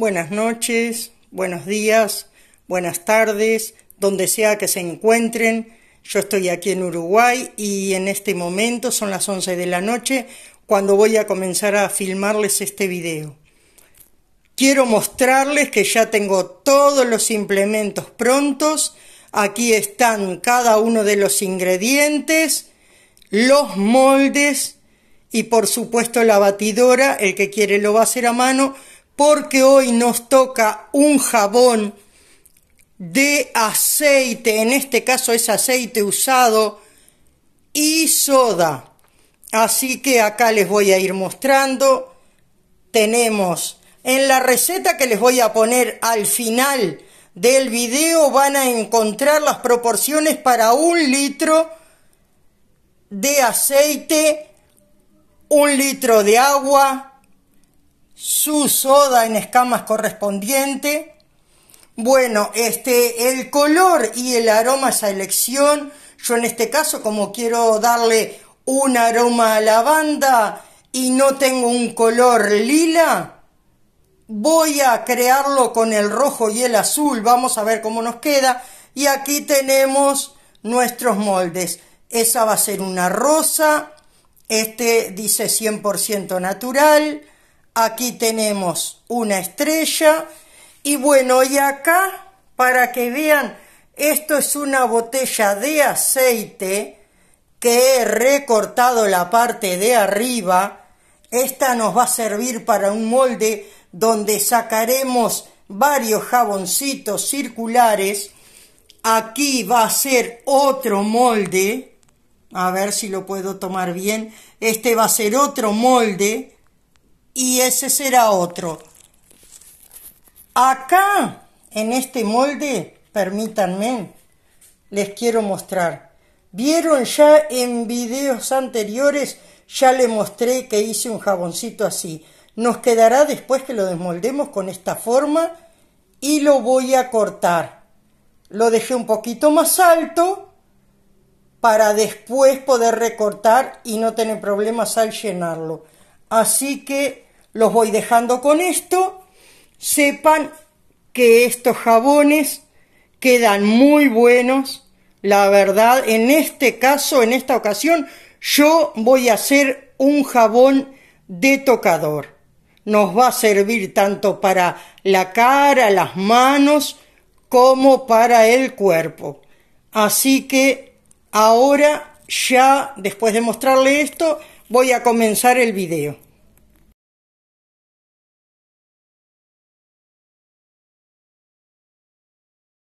buenas noches, buenos días, buenas tardes, donde sea que se encuentren. Yo estoy aquí en Uruguay y en este momento son las 11 de la noche cuando voy a comenzar a filmarles este video. Quiero mostrarles que ya tengo todos los implementos prontos. Aquí están cada uno de los ingredientes, los moldes y por supuesto la batidora. El que quiere lo va a hacer a mano porque hoy nos toca un jabón de aceite, en este caso es aceite usado, y soda. Así que acá les voy a ir mostrando. Tenemos en la receta que les voy a poner al final del video van a encontrar las proporciones para un litro de aceite, un litro de agua, su soda en escamas correspondiente. Bueno, este, el color y el aroma a elección, yo en este caso como quiero darle un aroma a lavanda y no tengo un color lila, voy a crearlo con el rojo y el azul, vamos a ver cómo nos queda. Y aquí tenemos nuestros moldes. Esa va a ser una rosa, este dice 100% natural, Aquí tenemos una estrella. Y bueno, y acá, para que vean, esto es una botella de aceite que he recortado la parte de arriba. Esta nos va a servir para un molde donde sacaremos varios jaboncitos circulares. Aquí va a ser otro molde. A ver si lo puedo tomar bien. Este va a ser otro molde y ese será otro. Acá, en este molde, permítanme, les quiero mostrar. Vieron ya en videos anteriores, ya le mostré que hice un jaboncito así. Nos quedará después que lo desmoldemos con esta forma y lo voy a cortar. Lo dejé un poquito más alto para después poder recortar y no tener problemas al llenarlo. Así que los voy dejando con esto. Sepan que estos jabones quedan muy buenos. La verdad, en este caso, en esta ocasión, yo voy a hacer un jabón de tocador. Nos va a servir tanto para la cara, las manos, como para el cuerpo. Así que ahora ya, después de mostrarle esto, voy a comenzar el video.